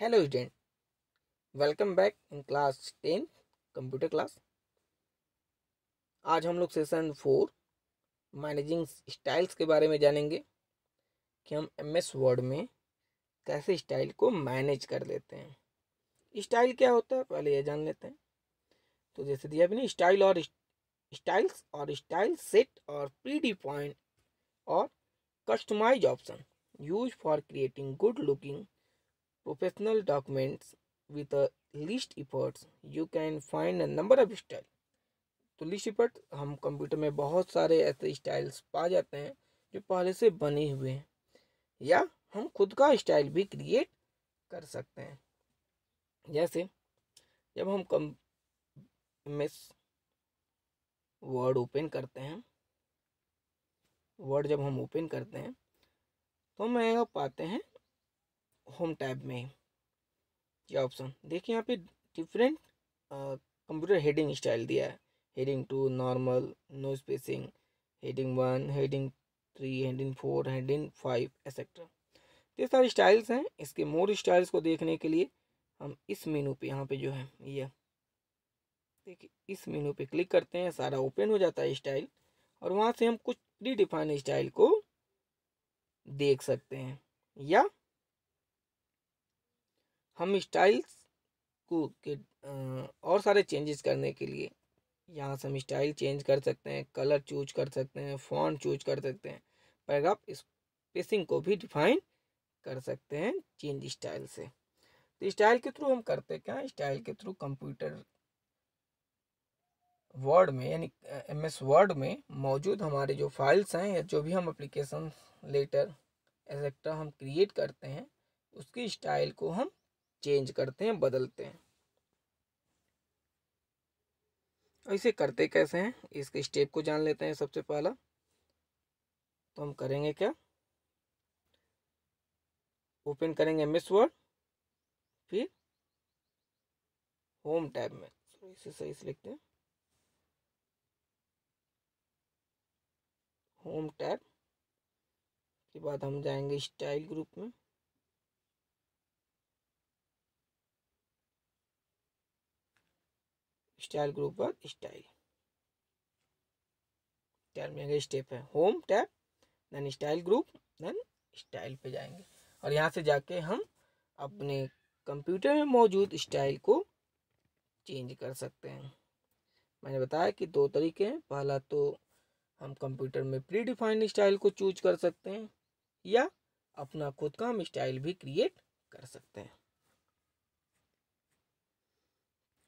hello student welcome back in class ten computer class आज हम लोग सेशन फोर मैनेजिंग स्टाइल्स के बारे में जानेंगे कि हम एम एस वर्ड में कैसे स्टाइल को मैनेज कर लेते हैं स्टाइल क्या होता है पहले ये जान लेते हैं तो जैसे दिया भी स्टाइल और स्टाइल्स और स्टाइल सेट और प्री डिफाइंड और customize option use for creating good looking professional documents with a least efforts you can find a number of style तो लिस्ट इफर्ट हम कंप्यूटर में बहुत सारे ऐसे स्टाइल्स पा जाते हैं जो पहले से बने हुए हैं या हम खुद का स्टाइल भी क्रिएट कर सकते हैं जैसे जब हम कम एम एस वर्ड ओपन करते हैं वर्ड जब हम ओपन करते हैं तो हम यहाँ पाते हैं होम टैब में ये ऑप्शन देखिए यहाँ पे डिफरेंट कंप्यूटर हेडिंग स्टाइल दिया है heading two normal no spacing heading one heading three heading four heading five etcetera ये सारे स्टाइल्स हैं इसके मोर स्टाइल्स को देखने के लिए हम इस मेनू पे यहाँ पे जो है ये देखिए इस मेनू पे क्लिक करते हैं सारा ओपन हो जाता है स्टाइल और वहाँ से हम कुछ प्री डिफाइन स्टाइल को देख सकते हैं या हम स्टाइल्स को के और सारे चेंजेस करने के लिए यहाँ से हम स्टाइल चेंज कर सकते हैं कलर चूज कर सकते हैं फॉन्ट चूज कर सकते हैं पैराग्राफ स्पेसिंग को भी डिफाइन कर सकते हैं चेंज स्टाइल से तो स्टाइल के थ्रू हम करते क्या स्टाइल के थ्रू कंप्यूटर वर्ड में यानी एम एस वर्ड में मौजूद हमारे जो फाइल्स हैं या जो भी हम एप्लीकेशन लेटर एक्सेट्रा हम क्रिएट करते हैं उसकी स्टाइल को हम चेंज करते हैं बदलते हैं इसे करते कैसे हैं इसके स्टेप को जान लेते हैं सबसे पहला तो हम करेंगे क्या ओपन करेंगे एम वर्ड फिर होम टैब में तो इसे सही से लिखते हैं होम टैब के बाद हम जाएंगे स्टाइल ग्रुप में स्टाइल ग्रुप पर स्टाइल टैब में स्टेप है home tap then style group then style पे जाएंगे और यहाँ से जाके हम अपने कंप्यूटर में मौजूद स्टाइल को चेंज कर सकते हैं मैंने बताया कि दो तरीके हैं पहला तो हम कंप्यूटर में प्री डिफाइंड स्टाइल को चूज कर सकते हैं या अपना खुद का हम स्टाइल भी क्रिएट कर सकते हैं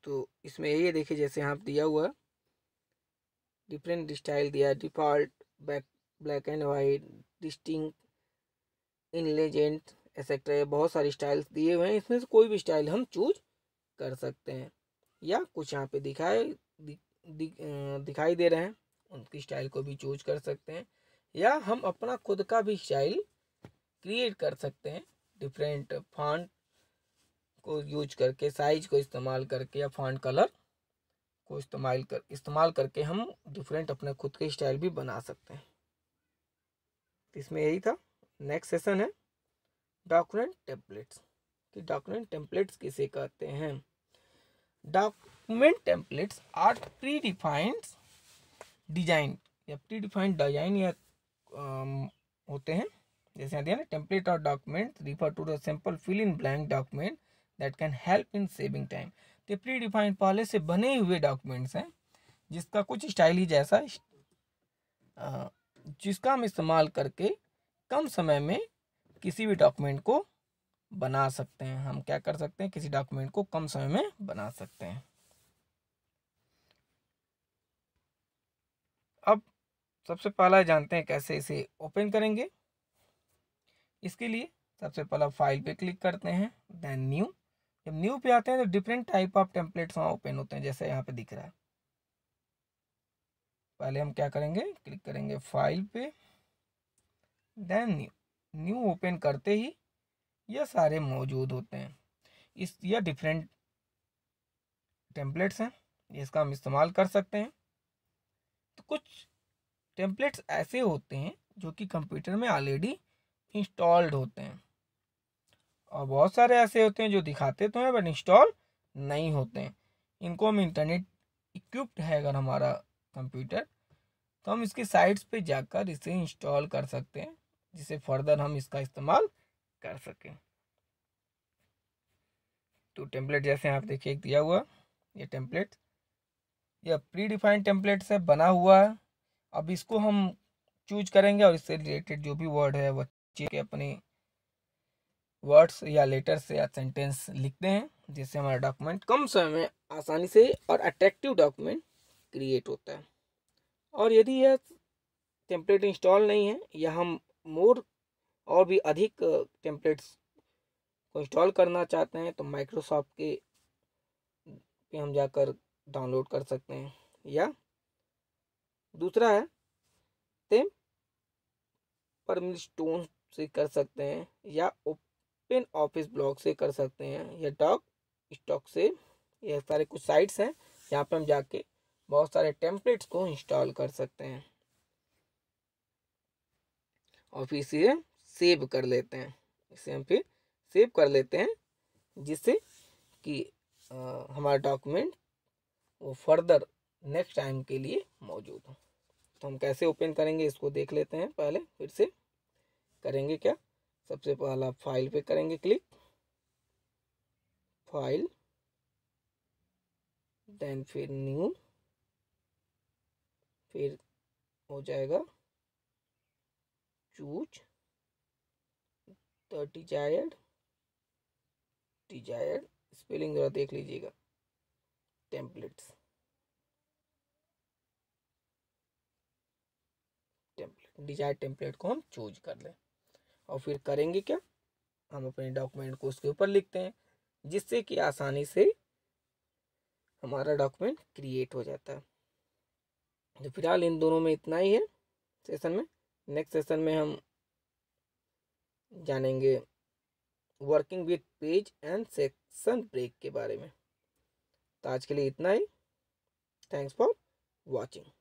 तो इसमें ये देखिए जैसे यहाँ दिया हुआ डिफरेंट स्टाइल दिया default back black and white distinct elegant etcetera ये बहुत सारे स्टाइल्स दिए हुए हैं इसमें से कोई भी स्टाइल हम चूज कर सकते हैं या कुछ यहाँ पे दिखाए दि, दि, दिखाई दे रहे हैं उनकी स्टाइल को भी चूज कर सकते हैं या हम अपना खुद का भी स्टाइल क्रिएट कर सकते हैं डिफरेंट फॉन्ट को यूज करके साइज को इस्तेमाल करके या फॉन्ट कलर को इस्तेमाल कर इस्तेमाल करके हम डिफरेंट अपने खुद के स्टाइल भी बना सकते हैं तो इसमें यही था नेक्स्ट सेशन है डॉक्यूमेंट टेम्पलेट्स कि डॉक्यूमेंट टेम्पलेट्स किसे कहते हैं document templates are predefined design या प्री डिफाइंड डिजाइन या um, होते हैं जैसे टेम्पलेट और document refer to the simple fill in blank document that can help in saving time तो प्री डिफाइंड पहले से बने हुए डॉक्यूमेंट्स हैं जिसका कुछ स्टाइल ही जैसा जिसका हम इस्तेमाल करके कम समय में किसी भी डॉक्यूमेंट को बना सकते हैं हम क्या कर सकते हैं किसी डॉक्यूमेंट को कम समय में बना सकते हैं अब सबसे पहला जानते हैं कैसे इसे ओपन करेंगे इसके लिए सबसे पहला फाइल पे क्लिक करते हैं देन न्यू जब न्यू पे आते हैं तो डिफरेंट टाइप ऑफ टेम्पलेट्स वहाँ ओपन होते हैं जैसे यहाँ पे दिख रहा है पहले हम क्या करेंगे क्लिक करेंगे फाइल पे देन न्यू न्यू ओपन करते ही ये सारे मौजूद होते हैं इस यह डिफरेंट टेम्पलेट्स हैं इसका हम इस्तेमाल कर सकते हैं तो कुछ टेम्पलेट्स ऐसे होते हैं जो कि कंप्यूटर में ऑलरेडी इंस्टॉल्ड होते हैं और बहुत सारे ऐसे होते हैं जो दिखाते तो हैं बट इंस्टॉल नहीं होते हैं इनको हम इंटरनेट इक्विप्ड है अगर हमारा कंप्यूटर तो हम इसकी साइट्स पे जाकर इसे इंस्टॉल कर सकते हैं जिसे फर्दर हम इसका इस्तेमाल कर सकें तो टेम्पलेट जैसे आप देखिए दिया हुआ ये टेम्पलेट यह प्री डिफाइंड टेम्पलेट से बना हुआ है अब इसको हम चूज करेंगे और इससे रिलेटेड जो भी वर्ड है वह चेक अपने वर्ड्स या लेटर्स या सेंटेंस लिखते हैं जिससे हमारा डॉक्यूमेंट कम समय में आसानी से और अट्रैक्टिव डॉक्यूमेंट क्रिएट होता है और यदि यह टेम्पलेट इंस्टॉल नहीं है या हम मोर और भी अधिक टेम्पलेट्स को इंस्टॉल करना चाहते हैं तो माइक्रोसॉफ्ट के पे हम जाकर डाउनलोड कर सकते हैं या दूसरा है तेम परमिल स्टोन से कर सकते हैं या उप ओपन ऑफिस ब्लॉक से कर सकते हैं या डॉक स्टॉक से ये सारे कुछ साइट्स हैं यहाँ पर हम जाके बहुत सारे टेम्पलेट्स को इंस्टॉल कर सकते हैं और फिर इसे सेव कर लेते हैं इसे हम फिर सेव कर लेते हैं जिससे कि हमारा डॉक्यूमेंट वो फर्दर नेक्स्ट टाइम के लिए मौजूद हो तो हम कैसे ओपन करेंगे इसको देख लेते हैं पहले फिर से करेंगे क्या सबसे पहला फाइल पे करेंगे क्लिक फाइल देन फिर न्यू फिर हो जाएगा choose the desired desired spelling ज़रा देख लीजिएगा टेम्पलेट्स टेम्पलेट डिजायर टेम्पलेट को हम चूज कर लें और फिर करेंगे क्या हम अपने डॉक्यूमेंट को उसके ऊपर लिखते हैं जिससे कि आसानी से हमारा डॉक्यूमेंट क्रिएट हो जाता है तो फिलहाल इन दोनों में इतना ही है सेशन में नेक्स्ट सेशन में हम जानेंगे working with page and section break के बारे में तो आज के लिए इतना ही थैंक्स फॉर वॉचिंग